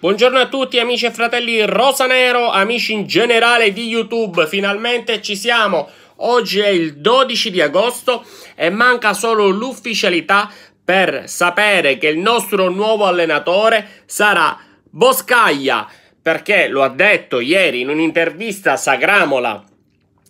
Buongiorno a tutti amici e fratelli rosanero, amici in generale di YouTube, finalmente ci siamo. Oggi è il 12 di agosto e manca solo l'ufficialità per sapere che il nostro nuovo allenatore sarà Boscaglia, perché lo ha detto ieri in un'intervista a Sagramola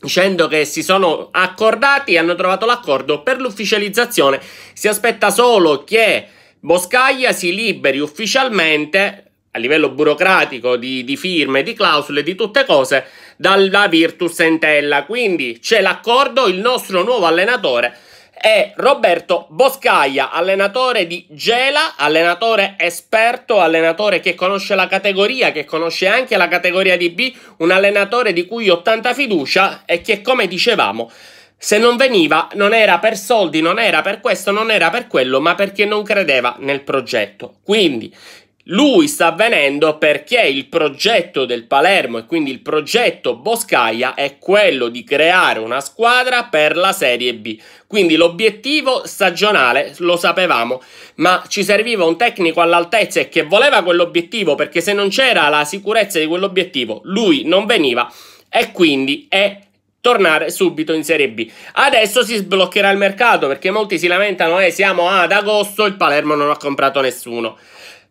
dicendo che si sono accordati e hanno trovato l'accordo per l'ufficializzazione. Si aspetta solo che Boscaglia si liberi ufficialmente a livello burocratico di, di, firme, di clausole, di tutte cose, dalla Virtus Entella. Quindi c'è l'accordo, il nostro nuovo allenatore è Roberto Boscaia, allenatore di Gela, allenatore esperto, allenatore che conosce la categoria, che conosce anche la categoria di B, un allenatore di cui ho tanta fiducia e che, come dicevamo, se non veniva non era per soldi, non era per questo, non era per quello, ma perché non credeva nel progetto. Quindi lui sta avvenendo perché il progetto del Palermo e quindi il progetto Boscaia è quello di creare una squadra per la Serie B. Quindi l'obiettivo stagionale lo sapevamo, ma ci serviva un tecnico all'altezza e che voleva quell'obiettivo perché se non c'era la sicurezza di quell'obiettivo lui non veniva e quindi è tornare subito in Serie B. Adesso si sbloccherà il mercato perché molti si lamentano e eh, siamo ad agosto, il Palermo non ha comprato nessuno.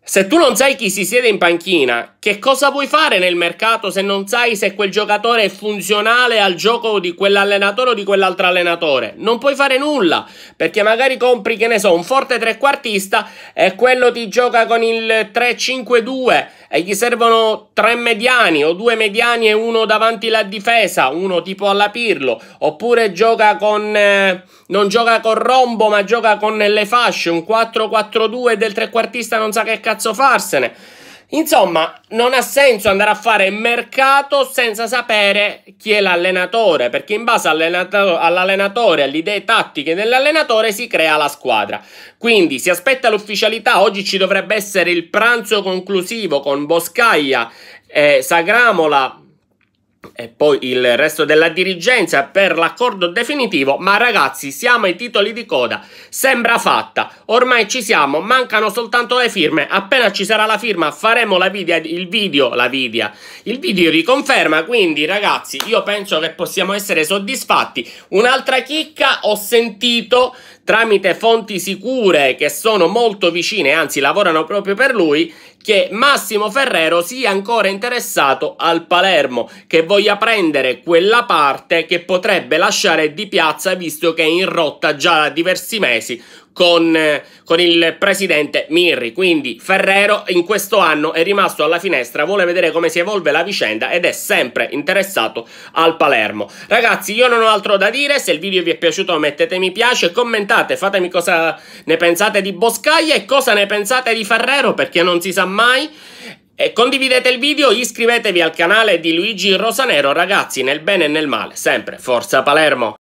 Se tu non sai chi si siede in panchina, che cosa vuoi fare nel mercato se non sai se quel giocatore è funzionale al gioco di quell'allenatore o di quell'altro allenatore? Non puoi fare nulla, perché magari compri, che ne so, un forte trequartista e quello ti gioca con il 3-5-2 e gli servono tre mediani o due mediani e uno davanti la difesa, uno tipo alla Pirlo, oppure gioca con eh, non gioca con rombo, ma gioca con le fasce, un 4-4-2 del trequartista non sa che cazzo farsene. Insomma, non ha senso andare a fare mercato senza sapere chi è l'allenatore, perché in base all'allenatore, alle idee tattiche dell'allenatore si crea la squadra. Quindi si aspetta l'ufficialità, oggi ci dovrebbe essere il pranzo conclusivo con Boscaia, eh, Sagramola, e poi il resto della dirigenza per l'accordo definitivo, ma ragazzi siamo ai titoli di coda, sembra fatta, ormai ci siamo, mancano soltanto le firme, appena ci sarà la firma faremo la video, il video, la video, il video riconferma, quindi ragazzi io penso che possiamo essere soddisfatti, un'altra chicca ho sentito tramite fonti sicure che sono molto vicine, anzi lavorano proprio per lui, che Massimo Ferrero sia ancora interessato al Palermo, che voglia prendere quella parte che potrebbe lasciare di piazza visto che è in rotta già da diversi mesi con, con il presidente Mirri. Quindi Ferrero in questo anno è rimasto alla finestra, vuole vedere come si evolve la vicenda ed è sempre interessato al Palermo. Ragazzi, io non ho altro da dire, se il video vi è piaciuto mettete mi piace, commentate, fatemi cosa ne pensate di Boscaglia e cosa ne pensate di Ferrero perché non si sa mai. E condividete il video, iscrivetevi al canale di Luigi Rosanero, ragazzi, nel bene e nel male, sempre Forza Palermo!